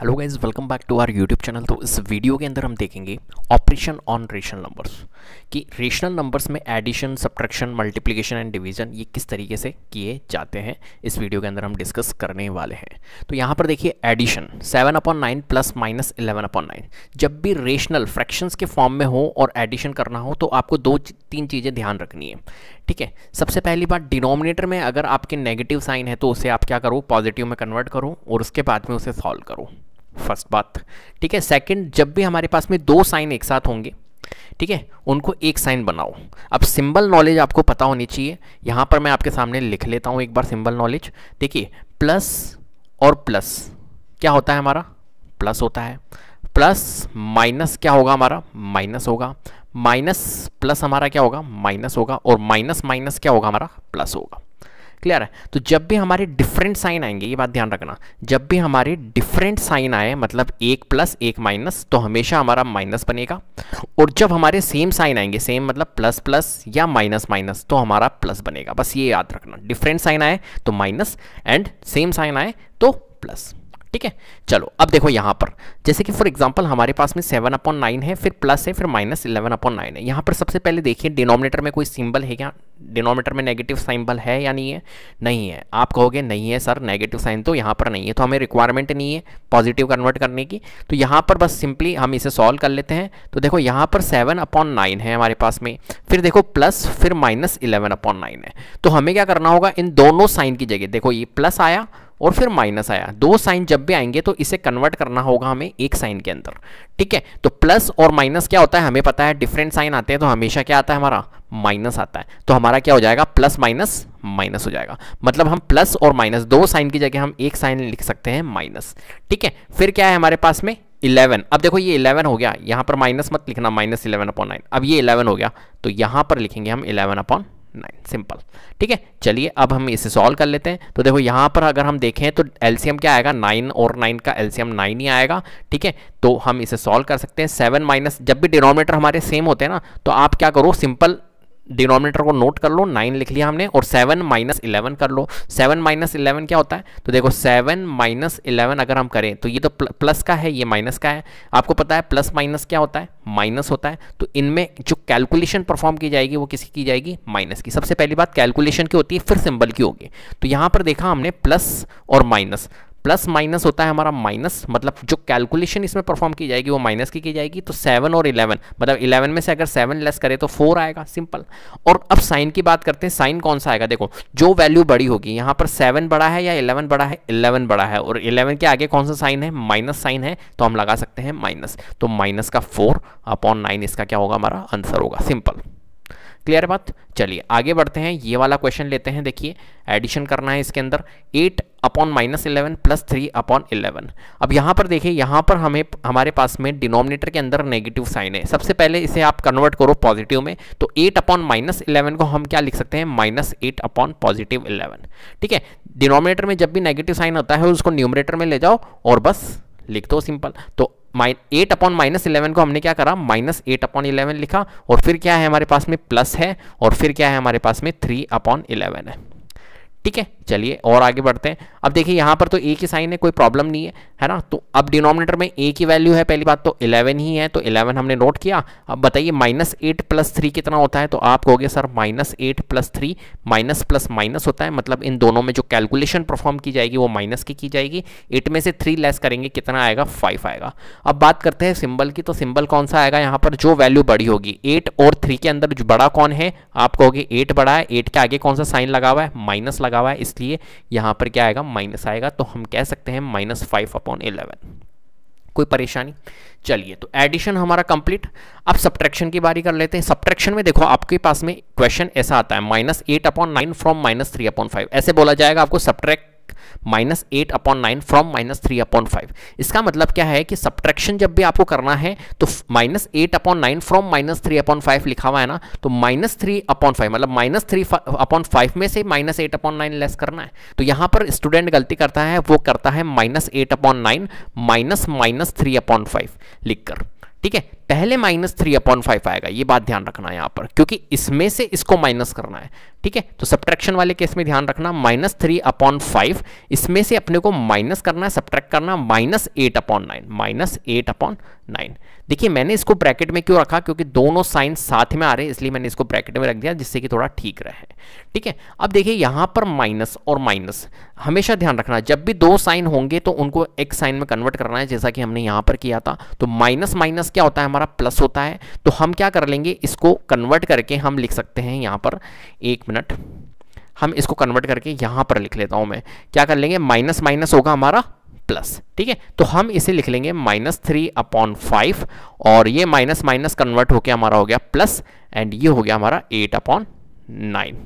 hello guys welcome back to our YouTube channel तो इस video के अंदर हम देखेंगे ऑपरेशन ऑन रेशनल नंबर्स कि रेशनल नंबर्स में addition subtraction multiplication and division ये किस तरीके से किए जाते हैं इस वीडियो के अंदर हम डिस्कस करने वाले हैं तो यहाँ पर देखिए addition seven upon nine plus minus eleven upon nine जब भी रेशनल फ्रैक्शंस के फॉर्म में हो और एडिशन करना हो तो आपको दो तीन चीज़ें ध्यान रखनी है ठीक है सबसे पहली बात डिनोमिनेटर में अगर आपके नेगेटिव साइन है तो उसे आप क्या करो पॉजिटिव में कन्वर्ट करो और उसके बाद में उसे सॉल्व करो फर्स्ट बात ठीक है सेकंड जब भी हमारे पास में दो साइन एक साथ होंगे ठीक है उनको एक साइन बनाओ अब सिंबल नॉलेज आपको पता होनी चाहिए यहाँ पर मैं आपके सामने लिख लेता हूँ एक बार सिंबल नॉलेज देखिए प्लस और प्लस क्या होता है हमारा प्लस होता है प्लस माइनस क्या होगा हमारा माइनस होगा माइनस प्लस हमारा क्या होगा माइनस होगा और माइनस माइनस क्या होगा हमारा प्लस होगा क्लियर है तो जब भी हमारे डिफरेंट साइन आएंगे ये बात ध्यान रखना जब भी हमारे डिफरेंट साइन आए मतलब एक प्लस एक माइनस तो हमेशा हमारा माइनस बनेगा और जब हमारे सेम साइन आएंगे सेम मतलब प्लस प्लस या माइनस माइनस तो हमारा प्लस बनेगा बस ये याद रखना डिफरेंट साइन आए तो माइनस एंड सेम साइन आए तो प्लस ठीक है चलो अब देखो यहाँ पर जैसे कि फॉर एग्जांपल हमारे पास में सेवन अपॉन नाइन है फिर प्लस है फिर माइनस इलेवन अपॉन नाइन है यहाँ पर सबसे पहले देखिए डिनोमिनेटर में कोई सिंबल है क्या डिनोमिनेटर में नेगेटिव सिंबल है या नहीं है नहीं है आप कहोगे नहीं है सर नेगेटिव साइन तो यहाँ पर नहीं है तो हमें रिक्वायरमेंट नहीं है पॉजिटिव कन्वर्ट करने की तो यहाँ पर बस सिंपली हम इसे सॉल्व कर लेते हैं तो देखो यहाँ पर सेवन अपॉन नाइन है हमारे पास में फिर देखो प्लस फिर माइनस इलेवन अपॉन नाइन है तो हमें क्या करना होगा इन दोनों साइन की जगह देखो ये प्लस आया और फिर माइनस आया दो साइन जब भी आएंगे तो इसे कन्वर्ट करना होगा हमें एक साइन के अंदर ठीक है तो प्लस और माइनस क्या होता है हमें पता है डिफरेंट साइन आते हैं तो हमेशा क्या आता है हमारा माइनस आता है तो हमारा क्या हो जाएगा प्लस माइनस माइनस हो जाएगा मतलब हम प्लस और माइनस दो साइन की जगह हम एक साइन लिख सकते हैं माइनस ठीक है फिर क्या है हमारे पास में इलेवन अब देखो ये इलेवन हो गया यहाँ पर माइनस मत लिखना माइनस इलेवन अपॉन नाइन अब ये इलेवन हो गया तो यहाँ पर लिखेंगे हम इलेवन अपॉन नाइन सिंपल ठीक है चलिए अब हम इसे सॉल्व कर लेते हैं तो देखो यहाँ पर अगर हम देखें तो एलसीएम क्या आएगा नाइन और नाइन का एलसीएम नाइन ही आएगा ठीक है तो हम इसे सॉल्व कर सकते हैं सेवन माइनस जब भी डिनोमिनेटर हमारे सेम होते हैं ना तो आप क्या करो सिंपल डिनोमिनेटर को नोट कर लो नाइन लिख लिया हमने और सेवन माइनस इलेवन कर लो सेवन माइनस इलेवन क्या होता है तो देखो सेवन माइनस इलेवन अगर हम करें तो ये तो प्लस का है ये माइनस का है आपको पता है प्लस माइनस क्या होता है माइनस होता है तो इनमें जो कैलकुलेशन परफॉर्म की जाएगी वो किसकी की जाएगी माइनस की सबसे पहली बात कैलकुलेशन की होती है फिर सिंबल की होगी तो यहाँ पर देखा हमने प्लस और माइनस प्लस माइनस होता है हमारा माइनस मतलब जो कैलकुलेशन इसमें परफॉर्म की जाएगी वो माइनस की की जाएगी तो सेवन और इलेवन मतलब इलेवन में से अगर सेवन लेस करें तो फोर आएगा सिंपल और अब साइन की बात करते हैं साइन कौन सा आएगा देखो जो वैल्यू बड़ी होगी यहाँ पर सेवन बड़ा है या इलेवन बड़ा है इलेवन बड़ा है और इलेवन के आगे कौन सा साइन है माइनस साइन है तो हम लगा सकते हैं माइनस तो माइनस का फोर अपॉन नाइन इसका क्या होगा हमारा आंसर होगा सिंपल क्लियर बात चलिए आगे बढ़ते हैं ये वाला क्वेश्चन लेते हैं देखिए एडिशन करना है इसके अंदर eight upon minus eleven plus three upon eleven अब यहाँ पर देखिए यहाँ पर हमें हमारे पास में डिनोमिनेटर के अंदर नेगेटिव साइन है सबसे पहले इसे आप कन्वर्ट करो पॉजिटिव में तो एट अपॉन माइनस इलेवन को हम क्या लिख सकते हैं minus eight upon positive eleven ठीक है डिनोमिनेटर में जब भी नेगेटिव साइन होता है उसको न्यूमरेटर में ले जाओ और बस लिख दो सिंपल तो एट अपॉन माइनस इलेवन को हमने क्या करा माइनस एट अपॉन इलेवन लिखा और फिर क्या है हमारे पास में प्लस है और फिर क्या है हमारे पास में थ्री अपॉन इलेवन है ठीक है चलिए और आगे बढ़ते हैं अब देखिए यहाँ पर तो ए की साइन है कोई प्रॉब्लम नहीं है है ना तो अब डिनोमिनेटर में ए की वैल्यू है पहली बात तो 11 ही है तो 11 हमने नोट किया अब बताइए माइनस एट प्लस थ्री कितना होता है तो आप कहोगे sir minus eight plus three minus plus minus होता है मतलब इन दोनों में जो कैलकुलेशन परफॉर्म की जाएगी वो माइनस की की जाएगी एट में से थ्री लेस करेंगे कितना आएगा फाइव आएगा अब बात करते हैं सिम्बल की तो सिंबल कौन सा आएगा यहाँ पर जो वैल्यू बड़ी होगी एट और थ्री के अंदर बड़ा कौन है आप कहोगे एट बड़ा है एट के आगे कौन सा साइन लगा हुआ है माइनस लगा लगा हुआ है इसलिए यहाँ पर क्या आएगा माइनस आएगा तो हम कह सकते हैं माइनस फाइव अपॉन एलेवन कोई परेशानी चलिए तो एडिशन हमारा कंप्लीट अब सब्ट्रैक्शन की बारी कर लेते हैं सब्ट्रैक्शन में देखो आपके पास में क्वेश्चन ऐसा आता है minus eight upon nine from minus three upon five ऐसे बोला जाएगा आपको subtract minus eight upon nine from minus three upon five इसका मतलब क्या है कि सब्ट्रैक्शन जब भी आपको करना है तो minus eight upon nine from minus three upon five लिखा हुआ है ना तो माइनस थ्री अपॉन फाइव मतलब माइनस थ्री अपॉन फाइव में से minus eight upon nine less करना है तो यहां पर स्टूडेंट गलती करता है वो करता है minus eight upon nine minus minus three upon five लिखकर ठीक है पहले माइनस थ्री अपॉन फाइव आएगा ये बात ध्यान रखना है यहाँ पर क्योंकि इसमें से इसको माइनस करना है ठीक है तो सब्ट्रैक्शन वाले केस में ध्यान रखना माइनस थ्री अपॉन फाइव इसमें से अपने को माइनस करना है सब्ट्रैक्ट करना minus eight upon nine minus eight upon nine देखिए मैंने इसको ब्रैकेट में क्यों रखा क्योंकि दोनों साइन साथ में आ रहे हैं इसलिए मैंने इसको ब्रैकेट में रख दिया जिससे कि थोड़ा ठीक रहे ठीक है अब देखिए यहाँ पर माइनस और माइनस हमेशा ध्यान रखना जब भी दो साइन होंगे तो उनको एक साइन में कन्वर्ट करना है जैसा कि हमने यहाँ पर किया था तो माइनस माइनस क्या होता है हमारा प्लस होता है तो हम क्या कर लेंगे इसको कन्वर्ट करके हम लिख सकते हैं यहाँ पर एक मिनट हम इसको कन्वर्ट करके यहाँ पर लिख लेता हूँ मैं क्या कर लेंगे माइनस माइनस होगा हमारा प्लस ठीक है तो हम इसे लिख लेंगे माइनस थ्री अपॉन फाइव और ये माइनस माइनस कन्वर्ट होके हमारा हो गया प्लस एंड ये हो गया हमारा एट अपॉन नाइन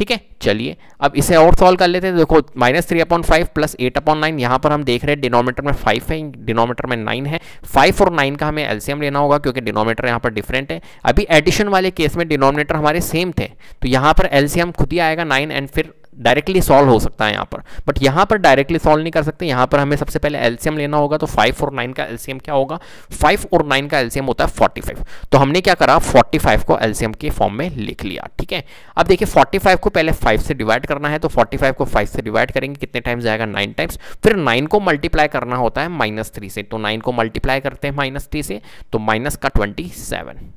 ठीक है चलिए अब इसे और सॉल्व कर लेते हैं देखो minus three upon five plus eight upon nine यहाँ पर हम देख रहे हैं डिनोमीटर में फाइव है डिनोमीटर में नाइन है फाइव और नाइन का हमें एल्सियम लेना होगा क्योंकि डिनोमीटर यहाँ पर डिफरेंट है अभी एडिशन वाले केस में डिनोमीटर हमारे सेम थे तो यहाँ पर एल्सियम खुद ही आएगा नाइन एंड फिर डायरेक्टली सॉल्व हो सकता है यहाँ पर बट यहाँ पर डायरेक्टली सॉल्व नहीं कर सकते यहाँ पर हमें सबसे पहले एल्सियम लेना होगा तो फाइव और नाइन का एल्सियम क्या होगा फाइव और नाइन का एल्सियम होता है फोर्टी फाइव तो हमने क्या करा फोर्टी फाइव को एल्सियम के फॉर्म में लिख लिया ठीक है अब देखिए फोर्टी फाइव को पहले फाइव से डिवाइड करना है तो फोर्टी फाइव को फाइव से डिवाइड करेंगे कितने टाइम्स आएगा नाइन टाइम्स फिर नाइन को मल्टीप्लाई करना होता है माइनस थ्री से तो नाइन को मल्टीप्लाई करते हैं माइनस थ्री से तो माइनस का ट्वेंटी सेवन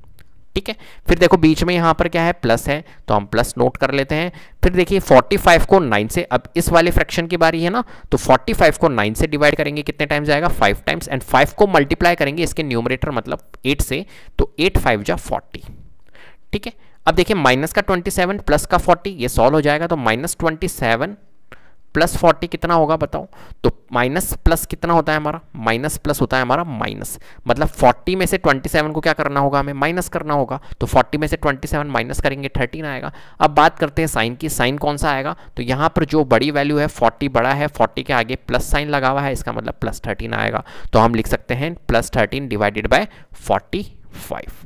ठीक है फिर देखो बीच में यहां पर क्या है प्लस है तो हम प्लस नोट कर लेते हैं फिर देखिए 45 को 9 से अब इस वाले फ्रैक्शन की बारी है ना तो 45 को 9 से डिवाइड करेंगे कितने टाइम्स आएगा 5 टाइम्स एंड 5 को मल्टीप्लाई करेंगे इसके न्यूमरेटर मतलब 8 से तो 8 फाइव जा फोर्टी ठीक है अब देखिए माइनस का 27 प्लस का 40 ये सॉल्व हो जाएगा तो माइनस ट्वेंटी प्लस फोर्टी कितना होगा बताओ तो माइनस प्लस कितना होता है हमारा माइनस प्लस होता है हमारा माइनस मतलब फोर्टी में से ट्वेंटी सेवन को क्या करना होगा हमें माइनस करना होगा तो फोर्टी में से ट्वेंटी सेवन माइनस करेंगे थर्टीन आएगा अब बात करते हैं साइन की साइन कौन सा आएगा तो यहाँ पर जो बड़ी वैल्यू है फोर्टी बड़ा है फोर्टी के आगे प्लस साइन लगा हुआ है इसका मतलब प्लस थर्टीन आएगा तो हम लिख सकते हैं plus thirteen divided by forty five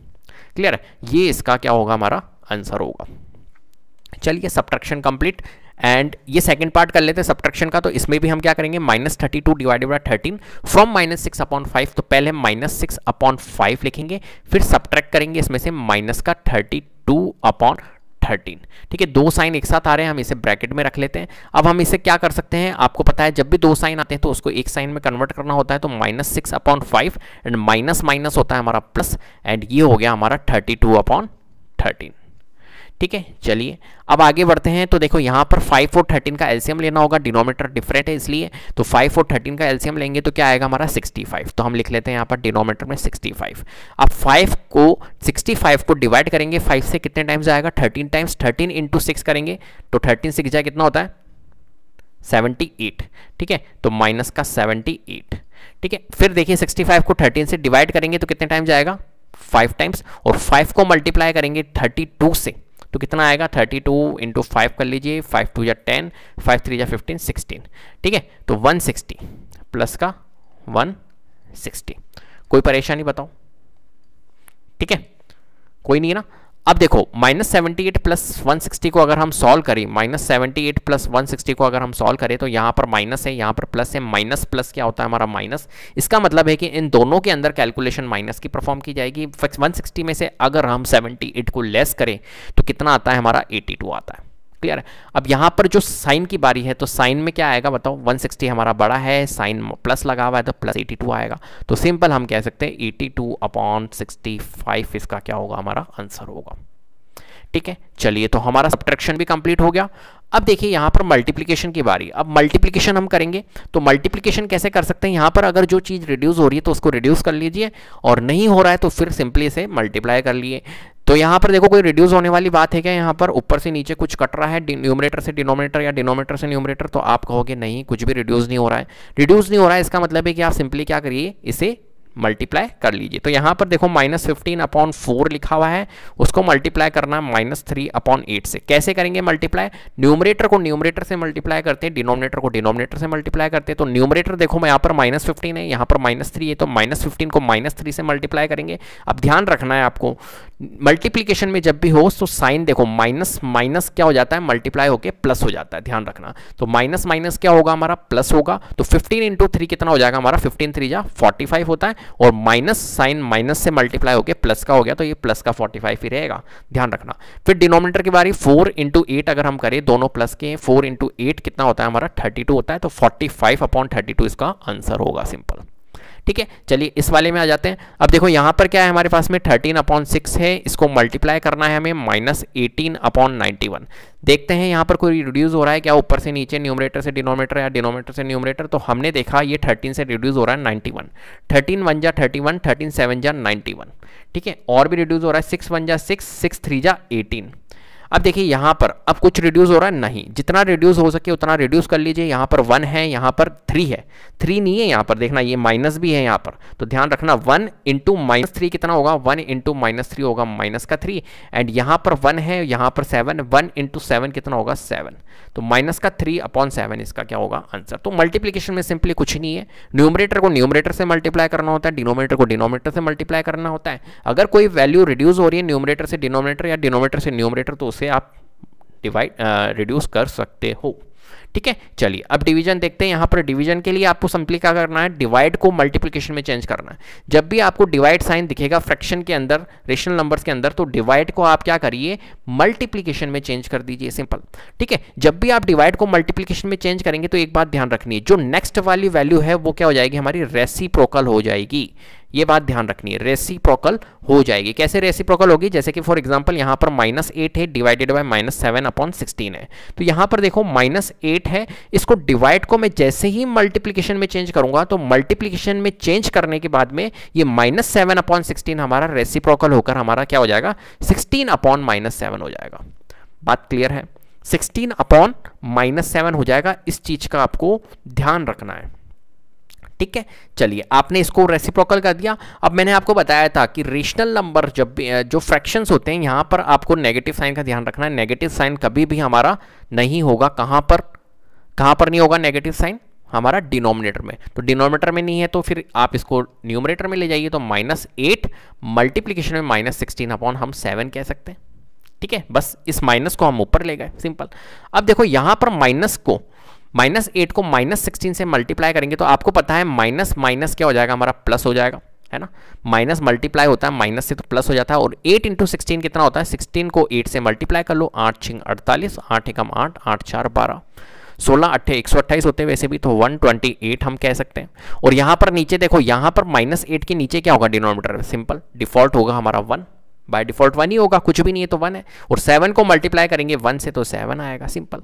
clear है ये इसका क्या होगा हमारा आंसर होगा चलिए सब्ट्रैक्शन कंप्लीट एंड ये सेकंड पार्ट कर लेते हैं सब्ट्रैक्शन का तो इसमें भी हम क्या करेंगे minus thirty two divided by thirteen from minus six upon five तो पहले माइनस सिक्स अपॉन फाइव लिखेंगे फिर सब्ट्रैक्ट करेंगे इसमें से माइनस का थर्टी टू अपॉन थर्टीन ठीक है दो साइन एक साथ आ रहे हैं हम इसे ब्रैकेट में रख लेते हैं अब हम इसे क्या कर सकते हैं आपको पता है जब भी दो साइन आते हैं तो उसको एक साइन में कन्वर्ट करना होता है तो minus six upon five and minus minus होता है हमारा प्लस एंड ये हो गया हमारा थर्टी टू अपॉन थर्टीन ठीक है चलिए अब आगे बढ़ते हैं तो देखो यहाँ पर फाइव फोर थर्टीन का एल्सियम लेना होगा डिनोमीटर डिफरेंट है इसलिए तो फाइव फोर थर्टीन का एल्सियम लेंगे तो क्या आएगा हमारा सिक्सटी फाइव तो हम लिख लेते हैं यहाँ पर डिनोमीटर में सिक्सटी फाइव अब फाइव को सिक्सटी फाइव को डिवाइड करेंगे फाइव से कितने टाइम्स आएगा thirteen times thirteen into six करेंगे तो थर्टीन सिक्स जाए कितना होता है सेवेंटी एट ठीक है तो माइनस का सेवेंटी एट ठीक है फिर देखिए सिक्सटी फाइव को थर्टीन से डिवाइड करेंगे तो कितने टाइम्स आएगा फाइव टाइम्स और फाइव को मल्टीप्लाई करेंगे थर्टी टू से तो कितना आएगा थर्टी टू इंटू फाइव कर लीजिए फाइव टू या टेन फाइव थ्री या फिफ्टीन सिक्सटीन ठीक है तो वन सिक्सटी प्लस का वन सिक्सटी कोई परेशानी बताओ ठीक है कोई नहीं है ना अब देखो minus seventy eight plus one sixty को अगर हम सॉल्व करें minus seventy eight plus one sixty को अगर हम सॉल्व करें तो यहाँ पर माइनस है यहाँ पर प्लस है माइनस प्लस क्या होता है हमारा माइनस इसका मतलब है कि इन दोनों के अंदर कैलकुलेशन माइनस की परफॉर्म की जाएगी वन सिक्सटी में से अगर हम सेवेंटी एट को लेस करें तो कितना आता है हमारा एटी टू आता है क्लियर है अब यहाँ पर जो साइन की बारी है तो साइन में क्या आएगा बताओ 160 हमारा बड़ा है साइन प्लस लगा हुआ है तो प्लस 82 आएगा तो सिंपल हम कह सकते हैं 82 टू अपॉन सिक्सटी इसका क्या होगा हमारा आंसर होगा ठीक है चलिए तो हमारा सब्ट्रैक्शन भी कंप्लीट हो गया अब देखिए यहाँ पर मल्टीप्लिकेशन की बारी अब मल्टीप्लिकेशन हम करेंगे तो मल्टीप्लिकेशन कैसे कर सकते हैं यहाँ पर अगर जो चीज़ रिड्यूस हो रही है तो उसको रिड्यूस कर लीजिए और नहीं हो रहा है तो फिर सिंपली से मल्टीप्लाई कर लिए तो यहाँ पर देखो कोई रिड्यूस होने वाली बात है क्या यहाँ पर ऊपर से नीचे कुछ कट रहा है न्यूमरेटर से डिनोमिनेटर या डिनोमिनेटर से न्यूमरेटर तो आप कहोगे नहीं कुछ भी रिड्यूस नहीं हो रहा है रिड्यूस नहीं हो रहा है इसका मतलब है कि आप सिंपली क्या करिए इसे मल्टीप्लाई कर लीजिए तो यहाँ पर देखो माइनस फिफ्टीन अपॉन फोर लिखा हुआ है उसको मल्टीप्लाई करना माइनस थ्री अपॉन एट से कैसे करेंगे मल्टीप्लाई न्यूमरेटर को न्यूमरेटर से मल्टीप्लाई करते हैं डिनोमिनेटर को डिनोमिनेटर से मल्टीप्लाई करते हैं तो न्यूमरेटर देखो मैं यहाँ पर माइनस फिफ्टीन है यहाँ पर माइनस थ्री है तो माइनस फिफ्टीन को माइनस थ्री से मल्टीप्लाई करेंगे अब ध्यान रखना है आपको मल्टीप्लीकेशन में जब भी हो तो साइन देखो माइनस माइनस क्या हो जाता है मल्टीप्लाई होकर प्लस हो जाता है ध्यान रखना तो माइनस माइनस क्या होगा हमारा प्लस होगा तो 15 इंटू थ्री कितना हो जाएगा हमारा 15 थ्री जा 45 होता है और माइनस साइन माइनस से मल्टीप्लाई होकर प्लस का हो गया तो ये प्लस का 45 ही रहेगा ध्यान रखना फिर डिनोमीटर की बारी फोर इंटू अगर हम करें दोनों प्लस के फोर इंटू कितना होता है हमारा थर्टी होता है तो फोर्टी फाइव अपॉन थर्टी इसका आंसर होगा सिंपल ठीक है चलिए इस वाले में आ जाते हैं अब देखो यहाँ पर क्या है हमारे पास में थर्टीन अपॉन सिक्स है इसको मल्टीप्लाई करना है हमें minus eighteen upon ninety one देखते हैं यहाँ पर कोई रिड्यूस हो रहा है क्या ऊपर से नीचे न्यूमरेटर से डिनोमीटर या डिनोमीटर से न्यूमरेटर तो हमने देखा ये थर्टीन से रिड्यूस हो रहा है नाइन्टी वन थर्टीन वन जा थर्टी वन थर्टीन सेवन जा नाइन्टी वन ठीक है और भी रिड्यूस हो रहा है सिक्स वन जा सिक्स सिक्स थ्री जा एटीन अब देखिए यहाँ पर अब कुछ रिड्यूस हो रहा है नहीं जितना रिड्यूस हो सके उतना रिड्यूस कर लीजिए यहाँ पर वन है यहाँ पर थ्री है थ्री नहीं है यहाँ पर देखना ये माइनस भी है यहाँ पर तो ध्यान रखना वन इंटू माइनस थ्री कितना होगा वन इंटू माइनस थ्री होगा माइनस का थ्री एंड यहाँ पर वन है यहाँ पर सेवन वन इंटू सेवन कितना होगा सेवन तो माइनस का थ्री अपॉन सेवन इसका क्या होगा आंसर तो मल्टीप्लीकेशन में सिंपली कुछ नहीं है न्यूमरेटर को न्यूमरेटर से मल्टीप्लाई करना होता है डिनोमेटर को डिनोमेटर से मल्टीप्लाई करना होता है अगर कोई वैल्यू रिड्यूस हो रही है न्यूमरेटर से डिनोमेटर या डिनोमेटर से न्यूमरेटर तो उसे आप डिवाइड रिड्यूस कर सकते हो ठीक है चलिए अब डिवीजन देखते हैं यहाँ पर डिवीजन के लिए आपको सिंपली क्या करना है डिवाइड को मल्टीप्लिकेशन में चेंज करना है जब भी आपको डिवाइड साइन दिखेगा फ्रैक्शन के अंदर रेशनल नंबर्स के अंदर तो डिवाइड को आप क्या करिए मल्टीप्लिकेशन में चेंज कर दीजिए सिंपल ठीक है जब भी आप डिवाइड को मल्टीप्लीकेशन में चेंज करेंगे तो एक बात ध्यान रखनी है जो नेक्स्ट वाली वैल्यू है वो क्या हो जाएगी हमारी रेसी हो जाएगी ये बात ध्यान रखनी है रेसिप्रोकल हो जाएगी कैसे रेसिप्रोकल होगी जैसे कि फॉर एग्जांपल यहाँ पर माइनस एट है divided by minus seven upon sixteen है तो यहाँ पर देखो माइनस एट है इसको डिवाइड को मैं जैसे ही मल्टीप्लीकेशन में चेंज करूंगा तो मल्टीप्लीकेशन में चेंज करने के बाद में ये माइनस सेवन अपॉन सिक्सटीन हमारा रेसिप्रोकल होकर हमारा क्या हो जाएगा सिक्सटीन अपॉन माइनस सेवन हो जाएगा बात क्लियर है सिक्सटीन अपॉन माइनस सेवन हो जाएगा इस चीज़ का आपको ध्यान रखना है ठीक है चलिए आपने इसको रेसिप्रोकल कर दिया अब मैंने आपको बताया था कि रेशनल नंबर जब जो फ्रैक्शंस होते हैं यहाँ पर आपको नेगेटिव साइन का ध्यान रखना है नेगेटिव साइन कभी भी हमारा नहीं होगा कहाँ पर कहाँ पर नहीं होगा नेगेटिव साइन हमारा डिनोमिनेटर में तो डिनोमिनेटर में नहीं है तो फिर आप इसको न्यूमिनेटर में ले जाइए तो माइनस एट मल्टीप्लीकेशन में माइनस सिक्सटीन अपॉन हम सेवन कह सकते हैं ठीक है बस इस माइनस को हम ऊपर ले गए सिंपल अब देखो यहाँ पर माइनस को माइनस एट को माइनस सिक्सटीन से मल्टीप्लाई करेंगे तो आपको पता है माइनस माइनस क्या हो जाएगा हमारा प्लस हो जाएगा है ना माइनस मल्टीप्लाई होता है माइनस से तो प्लस हो जाता है और एट इंटू सिक्सटीन कितना होता है सिक्सटीन को एट से मल्टीप्लाई कर लो आठ छिंग अड़तालीस आठ एकम आठ आठ चार बारह सोलह अट्ठे एक सौ अट्ठाईस होते हैं वैसे भी तो वन ट्वेंटी एट हम कह सकते हैं और यहाँ पर नीचे देखो यहाँ पर माइनस एट के नीचे क्या होगा डिनोमीटर सिंपल डिफॉल्ट होगा हमारा वन बाय डिफॉल्ट वन ही होगा कुछ भी नहीं है तो वन है और सेवन को मल्टीप्लाई करेंगे वन से तो सेवन आएगा सिंपल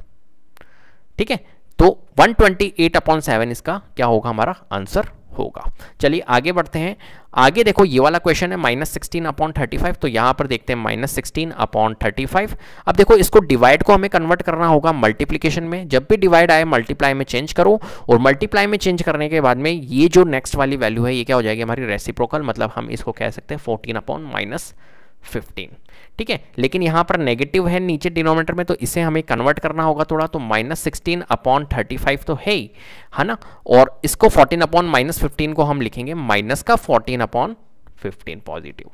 ठीक है तो 128 ट्वेंटी एट अपॉन सेवन इसका क्या होगा हमारा आंसर होगा चलिए आगे बढ़ते हैं आगे देखो ये वाला क्वेश्चन है minus sixteen upon thirty five तो यहाँ पर देखते हैं minus sixteen upon thirty five अब देखो इसको डिवाइड को हमें कन्वर्ट करना होगा मल्टीप्लिकेशन में जब भी डिवाइड आए मल्टीप्लाई में चेंज करो और मल्टीप्लाई में चेंज करने के बाद में ये जो नेक्स्ट वाली वैल्यू है ये क्या हो जाएगी हमारी रेसिप्रोकल मतलब हम इसको कह सकते हैं फोर्टीन अपॉन माइनस फिफ्टीन ठीक है लेकिन यहाँ पर नेगेटिव है नीचे डिनोमीटर में तो इसे हमें कन्वर्ट करना होगा थोड़ा तो minus sixteen upon thirty five तो है ही है ना और इसको फोर्टीन अपॉन माइनस फिफ्टीन को हम लिखेंगे माइनस का fourteen upon fifteen positive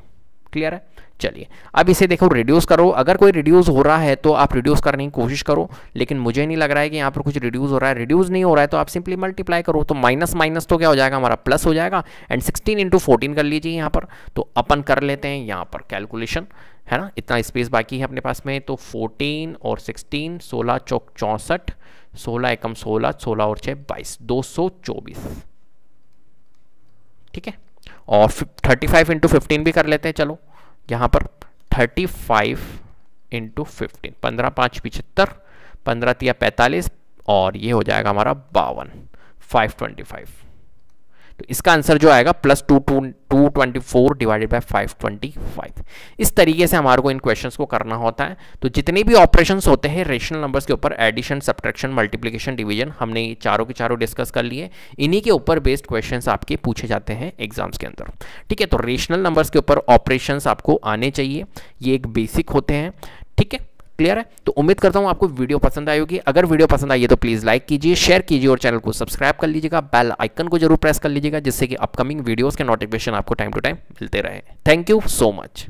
clear है चलिए अब इसे देखो रिड्यूस करो अगर कोई रिड्यूस हो रहा है तो आप रिड्यूस करने की कोशिश करो लेकिन मुझे नहीं लग रहा है कि यहाँ पर कुछ रिड्यूस हो रहा है रिड्यूस नहीं हो रहा है तो आप सिंपली मल्टीप्लाई करो तो माइनस माइनस तो क्या हो जाएगा हमारा प्लस हो जाएगा एंड सिक्सटीन इंटू फोर्टीन कर लीजिए यहाँ पर तो अपन कर लेते हैं यहाँ पर कैलकुलेशन है ना इतना स्पेस बाकी है अपने पास में तो फोर्टीन और सिक्सटीन सोलह चौक चौंसठ सोलह एकम सोलह सोलह और छः बाईस दो सौ चौबीस ठीक है और थर्टी फाइव इंटू फिफ्टीन भी कर लेते हैं चलो यहाँ पर थर्टी फाइव इंटू फिफ्टीन पंद्रह पाँच पिछहत्तर पंद्रह तिया पैंतालीस और ये हो जाएगा हमारा बावन फाइव ट्वेंटी फाइव तो इसका आंसर जो आएगा plus two two two twenty four divided by five twenty five इस तरीके से हमारे को इन क्वेश्चंस को करना होता है तो जितने भी ऑपरेशंस होते हैं रेशनल नंबर्स के ऊपर एडिशन सब्ट्रैक्शन मल्टीप्लिकेशन डिवीजन हमने चारों के चारों डिस्कस कर लिए इन्हीं के ऊपर बेस्ड क्वेश्चन आपके पूछे जाते हैं एग्जाम्स के अंदर ठीक है तो रेशनल नंबर्स के ऊपर ऑपरेशन आपको आने चाहिए ये एक बेसिक होते हैं ठीक है क्लियर है तो उम्मीद करता हूँ आपको वीडियो पसंद आई होगी अगर वीडियो पसंद आई है तो प्लीज़ लाइक कीजिए शेयर कीजिए और चैनल को सब्सक्राइब कर लीजिएगा बेल आइकन को जरूर प्रेस कर लीजिएगा जिससे कि अपकमिंग वीडियोज़ के नोटिफिकेशन आपको टाइम टू टाइम मिलते रहे थैंक यू सो मच